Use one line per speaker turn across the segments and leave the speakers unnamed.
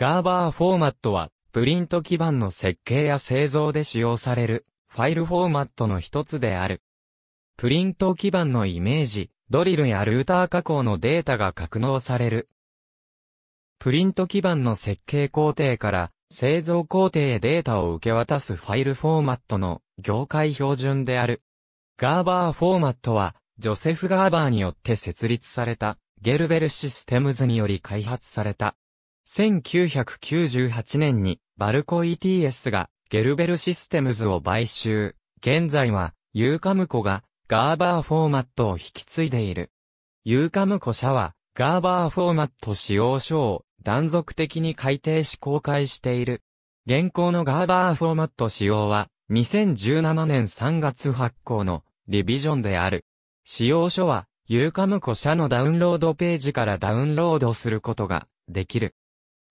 ガーバーフォーマットは、プリント基板の設計や製造で使用される、ファイルフォーマットの一つである。プリント基板のイメージ、ドリルやルーター加工のデータが格納される。プリント基板の設計工程から製造工程へデータを受け渡すファイルフォーマットの業界標準である。ガーバーフォーマットは、ジョセフ・ガーバーによって設立された、ゲルベルシステムズにより開発された、1998年にバルコ ETS がゲルベルシステムズを買収。現在はユーカムコがガーバーフォーマットを引き継いでいる。ユーカムコ社はガーバーフォーマット使用書を断続的に改定し公開している。現行のガーバーフォーマット使用は2017年3月発行のリビジョンである。使用書はユーカムコ社のダウンロードページからダウンロードすることができる。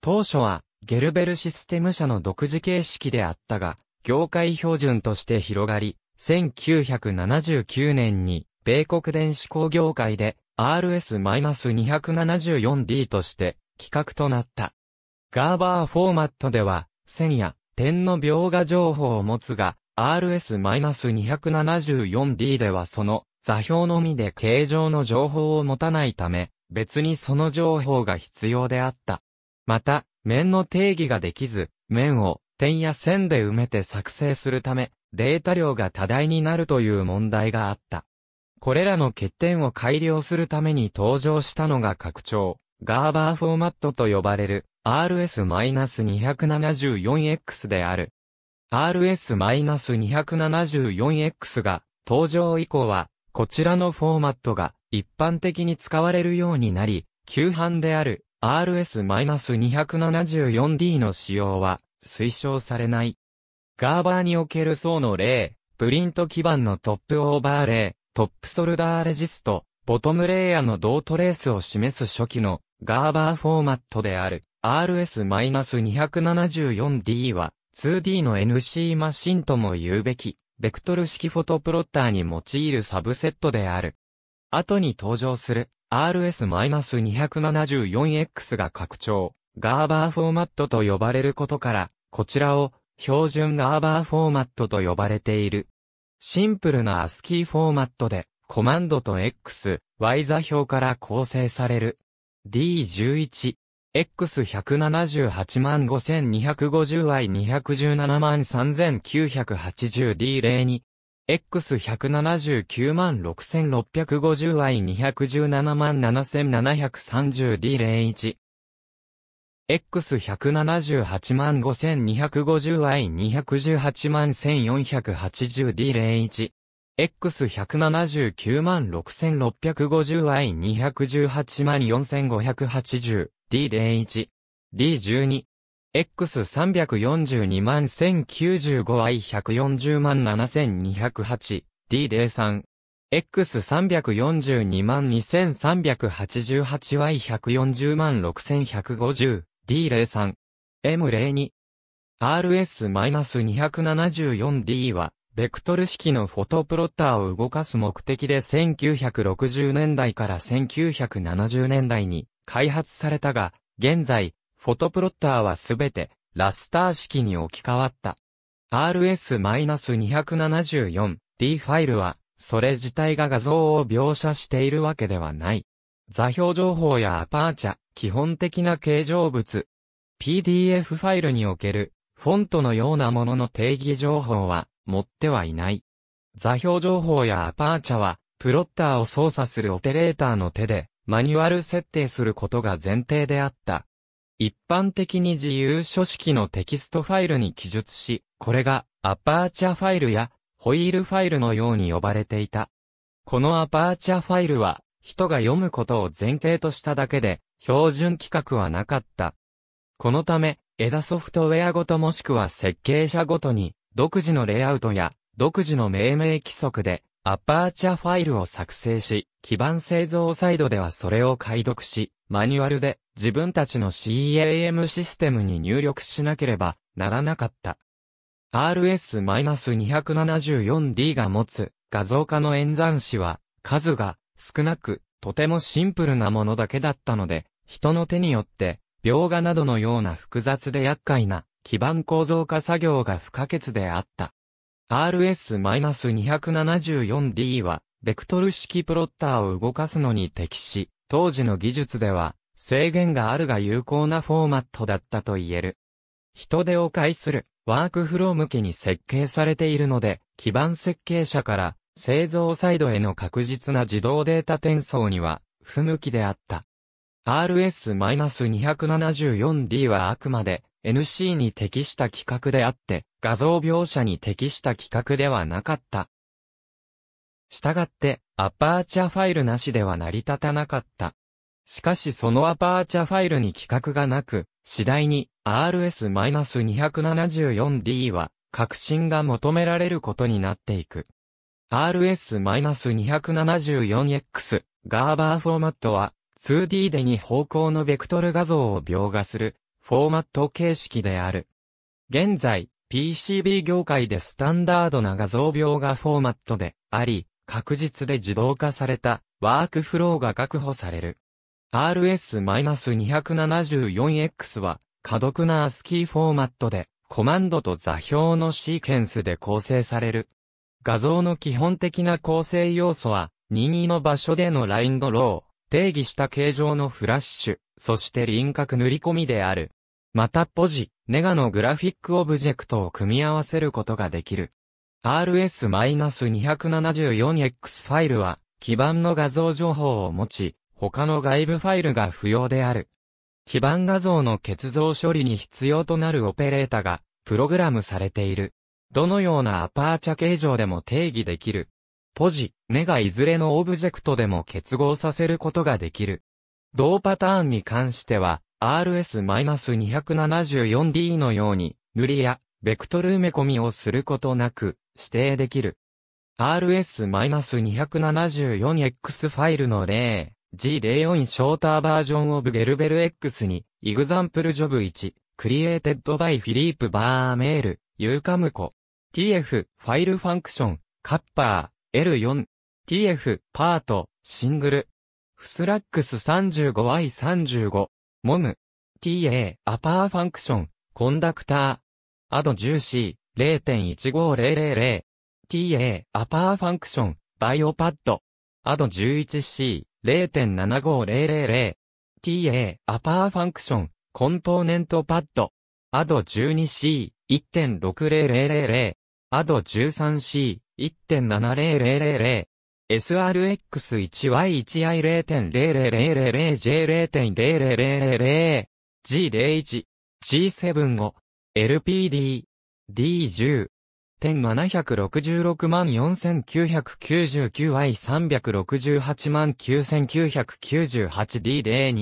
当初は、ゲルベルシステム社の独自形式であったが、業界標準として広がり、1979年に、米国電子工業界で RS-274D として企画となった。ガーバーフォーマットでは、線や点の描画情報を持つが、RS-274D ではその座標のみで形状の情報を持たないため、別にその情報が必要であった。また、面の定義ができず、面を点や線で埋めて作成するため、データ量が多大になるという問題があった。これらの欠点を改良するために登場したのが拡張、ガーバーフォーマットと呼ばれる RS-274X である。RS-274X が登場以降は、こちらのフォーマットが一般的に使われるようになり、旧版である RS-274D の使用は推奨されない。ガーバーにおける層の例、プリント基板のトップオーバー例、トップソルダーレジスト、ボトムレイヤーの同トレースを示す初期のガーバーフォーマットである RS-274D は 2D の NC マシンとも言うべき、ベクトル式フォトプロッターに用いるサブセットである。後に登場する RS-274X が拡張、ガーバーフォーマットと呼ばれることから、こちらを標準ガーバーフォーマットと呼ばれている。シンプルな ASCII フォーマットで、コマンドと X、Y 座標から構成される。D11、X1785250I2173980D02 X179 万6 6 5 0 y 2 1 7 7730D01。X178 万5 2 5 0 y 2 1 8万 1480D01。X179 万6 6 5 0 y 2 1 8万 4580D01。D12。X342 1095i140 7208D03 X342 2388Y140 6150D03 M02 RS-274D は、ベクトル式のフォトプロッターを動かす目的で1960年代から1970年代に開発されたが、現在、フォトプロッターはすべてラスター式に置き換わった。rs-274d ファイルは、それ自体が画像を描写しているわけではない。座標情報やアパーチャ、基本的な形状物。PDF ファイルにおける、フォントのようなものの定義情報は、持ってはいない。座標情報やアパーチャは、プロッターを操作するオペレーターの手で、マニュアル設定することが前提であった。一般的に自由書式のテキストファイルに記述し、これがアパーチャファイルやホイールファイルのように呼ばれていた。このアパーチャファイルは、人が読むことを前提としただけで、標準規格はなかった。このため、枝ソフトウェアごともしくは設計者ごとに、独自のレイアウトや、独自の命名規則で、アッパーチャファイルを作成し、基板製造サイドではそれを解読し、マニュアルで自分たちの CAM システムに入力しなければならなかった。RS-274D が持つ画像化の演算子は数が少なくとてもシンプルなものだけだったので人の手によって描画などのような複雑で厄介な基板構造化作業が不可欠であった。RS-274D は、ベクトル式プロッターを動かすのに適し、当時の技術では、制限があるが有効なフォーマットだったと言える。人手を介するワークフロー向きに設計されているので、基盤設計者から製造サイドへの確実な自動データ転送には不向きであった。RS-274D はあくまで NC に適した規格であって、画像描写に適した規格ではなかった。したがって、アパーチャファイルなしでは成り立たなかった。しかしそのアパーチャファイルに規格がなく、次第に RS-274D は革新が求められることになっていく。RS-274X ガーバーフォーマットは 2D で2方向のベクトル画像を描画するフォーマット形式である。現在、PCB 業界でスタンダードな画像描画フォーマットであり、確実で自動化されたワークフローが確保される。RS-274X は、過読な ASCII フォーマットで、コマンドと座標のシーケンスで構成される。画像の基本的な構成要素は、任意の場所でのラインドロー、定義した形状のフラッシュ、そして輪郭塗り込みである。またポジ、ネガのグラフィックオブジェクトを組み合わせることができる。rs-274x ファイルは、基盤の画像情報を持ち、他の外部ファイルが不要である。基盤画像の結像処理に必要となるオペレータが、プログラムされている。どのようなアパーチャ形状でも定義できる。ポジ、ネガいずれのオブジェクトでも結合させることができる。同パターンに関しては、RS-274D のように、塗りや、ベクトル埋め込みをすることなく、指定できる。RS-274X ファイルの例、G04 ショーターバージョンオブゲルベル X に、example job 1、created by Philippe バーメール、ユーカムコ。tf、ファイルファンクション、カッパー、L4。tf、パート、シングル。フスラックス3 5 y 3 5モム、ta、アパーファンクション、コンダクター、アドジュ 10c、0.15000、ta、アパーファンクション、バイオパッド、アド 11c、0.75000、ta、アパーファンクション、コンポーネントパッド、アド 12c、1.60000、アド 13c、1.7000、SRX1Y1I0.00000J0.00000 G01 G75 LPD D10 7 6 6 4 9 9 9 i 3 6 8 9 9 9 8 d 0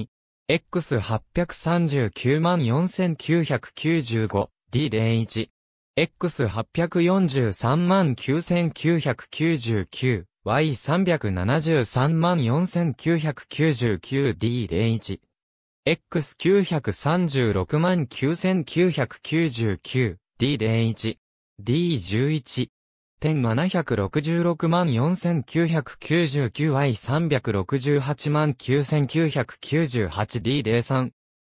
2 X8394,995D01 X8439,999 Y3734999D01。X936999D01。D11。点7664999 Y3689998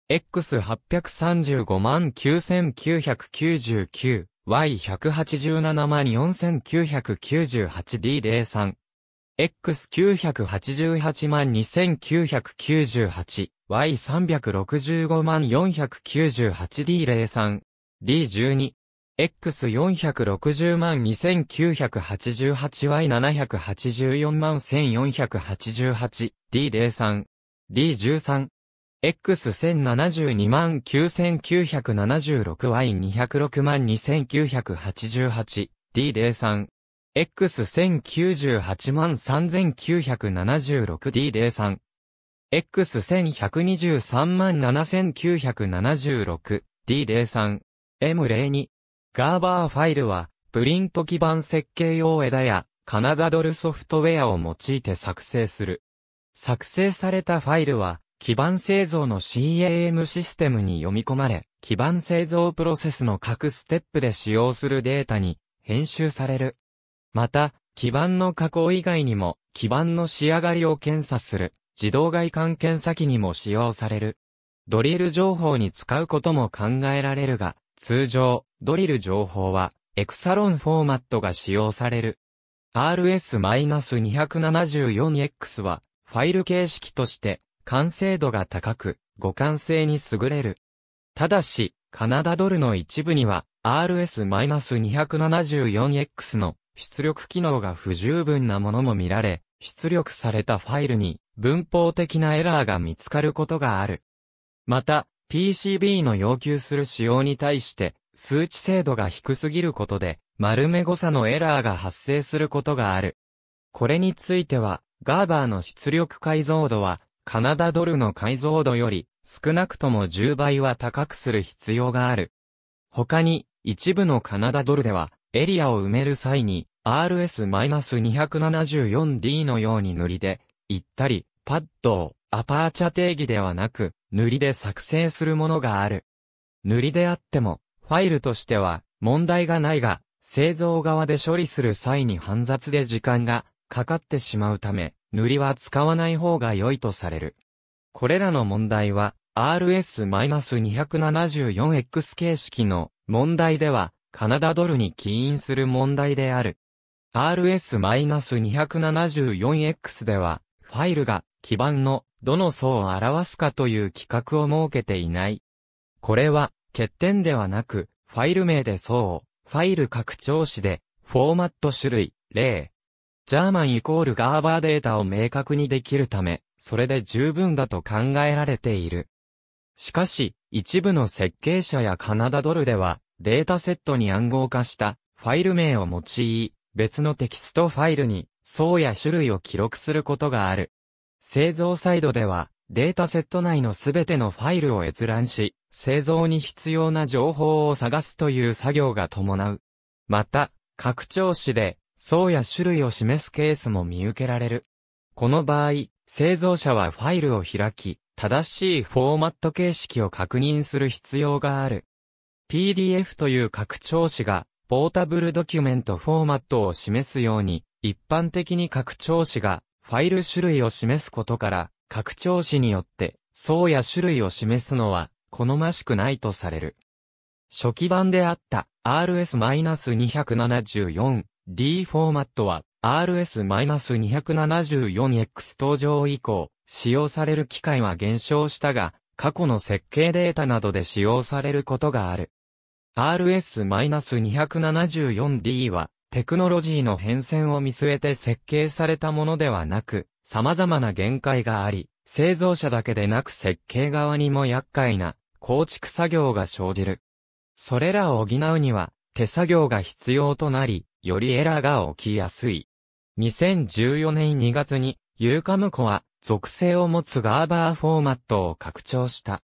D03。X8359999 Y1874998D03。X988 2998、Y365 498D03、D12、X460 2988Y784 1488、D03、D13、X1072 9976Y206 2988、D03、X10983976D03。X11237976D03。M02。ガーバーファイルは、プリント基板設計用枝や、カナダドルソフトウェアを用いて作成する。作成されたファイルは、基板製造の CAM システムに読み込まれ、基板製造プロセスの各ステップで使用するデータに編集される。また、基板の加工以外にも、基板の仕上がりを検査する、自動外観検査機にも使用される。ドリル情報に使うことも考えられるが、通常、ドリル情報は、エクサロンフォーマットが使用される。RS-274X は、ファイル形式として、完成度が高く、互換性に優れる。ただし、カナダドルの一部には、RS-274X の出力機能が不十分なものも見られ、出力されたファイルに文法的なエラーが見つかることがある。また、PCB の要求する仕様に対して、数値精度が低すぎることで、丸目誤差のエラーが発生することがある。これについては、ガーバーの出力解像度は、カナダドルの解像度より、少なくとも10倍は高くする必要がある。他に、一部のカナダドルでは、エリアを埋める際に RS-274D のように塗りで、行ったり、パッドをアパーチャ定義ではなく、塗りで作成するものがある。塗りであっても、ファイルとしては問題がないが、製造側で処理する際に煩雑で時間がかかってしまうため、塗りは使わない方が良いとされる。これらの問題は、RS-274X 形式の問題では、カナダドルに起因する問題である。rs-274x では、ファイルが基盤のどの層を表すかという規格を設けていない。これは欠点ではなく、ファイル名で層を、ファイル拡張子で、フォーマット種類、例。ジャーマンイコールガーバーデータを明確にできるため、それで十分だと考えられている。しかし、一部の設計者やカナダドルでは、データセットに暗号化したファイル名を用い、別のテキストファイルに層や種類を記録することがある。製造サイドでは、データセット内のすべてのファイルを閲覧し、製造に必要な情報を探すという作業が伴う。また、拡張子で、層や種類を示すケースも見受けられる。この場合、製造者はファイルを開き、正しいフォーマット形式を確認する必要がある。PDF という拡張子が、ポータブルドキュメントフォーマットを示すように、一般的に拡張子が、ファイル種類を示すことから、拡張子によって、層や種類を示すのは、好ましくないとされる。初期版であった RS-274D フォーマットは RS-274X 登場以降、使用される機械は減少したが、過去の設計データなどで使用されることがある。RS-274D は、テクノロジーの変遷を見据えて設計されたものではなく、様々な限界があり、製造者だけでなく設計側にも厄介な構築作業が生じる。それらを補うには手作業が必要となり、よりエラーが起きやすい。2014年2月に u ーカムコは属性を持つガーバーフォーマットを拡張した。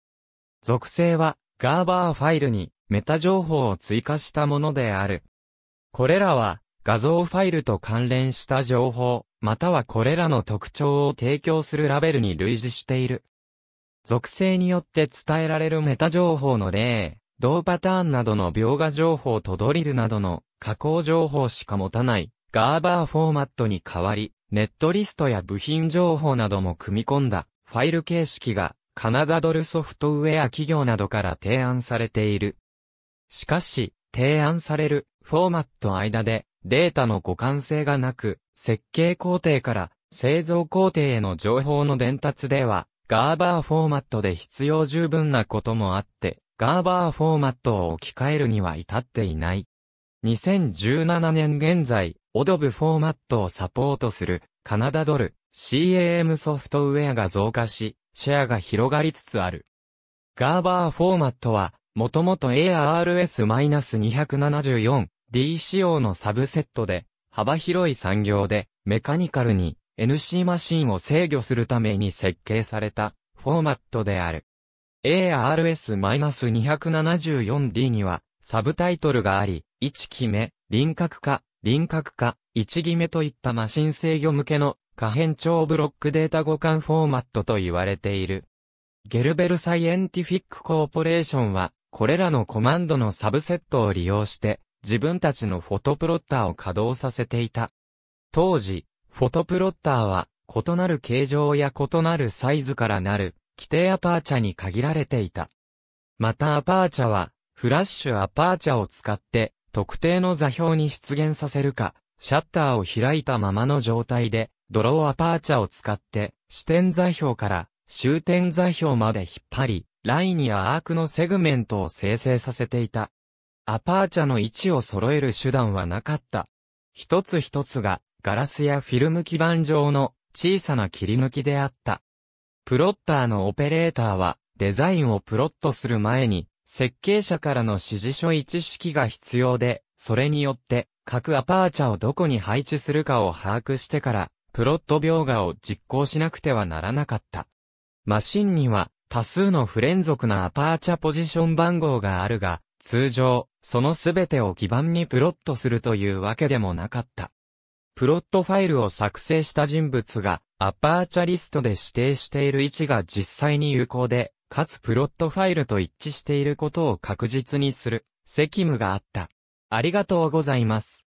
属性はガーバーファイルにメタ情報を追加したものである。これらは、画像ファイルと関連した情報、またはこれらの特徴を提供するラベルに類似している。属性によって伝えられるメタ情報の例、同パターンなどの描画情報とドリルなどの加工情報しか持たないガーバーフォーマットに代わり、ネットリストや部品情報なども組み込んだファイル形式がカナダドルソフトウェア企業などから提案されている。しかし、提案されるフォーマット間でデータの互換性がなく、設計工程から製造工程への情報の伝達では、ガーバーフォーマットで必要十分なこともあって、ガーバーフォーマットを置き換えるには至っていない。2017年現在、オドブフォーマットをサポートするカナダドル CAM ソフトウェアが増加し、シェアが広がりつつある。ガーバーフォーマットはもともと ARS-274D 仕様のサブセットで、幅広い産業で、メカニカルに NC マシンを制御するために設計されたフォーマットである。ARS-274D には、サブタイトルがあり、1決め、輪郭化、輪郭化、1決めといったマシン制御向けの可変調ブロックデータ互換フォーマットと言われている。ゲルベルサイエンティフィックコーポレーションは、これらのコマンドのサブセットを利用して、自分たちのフォトプロッターを稼働させていた。当時、フォトプロッターは、異なる形状や異なるサイズからなる、規定アパーチャに限られていた。またアパーチャは、フラッシュアパーチャを使って、特定の座標に出現させるか、シャッターを開いたままの状態で、ドローアパーチャを使って、視点座標から終点座標まで引っ張り、ラインやアークのセグメントを生成させていた。アパーチャの位置を揃える手段はなかった。一つ一つがガラスやフィルム基板上の小さな切り抜きであった。プロッターのオペレーターはデザインをプロットする前に設計者からの指示書一式が必要で、それによって各アパーチャをどこに配置するかを把握してからプロット描画を実行しなくてはならなかった。マシンには多数の不連続なアパーチャポジション番号があるが、通常、そのすべてを基盤にプロットするというわけでもなかった。プロットファイルを作成した人物が、アパーチャリストで指定している位置が実際に有効で、かつプロットファイルと一致していることを確実にする、責務があった。ありがとうございます。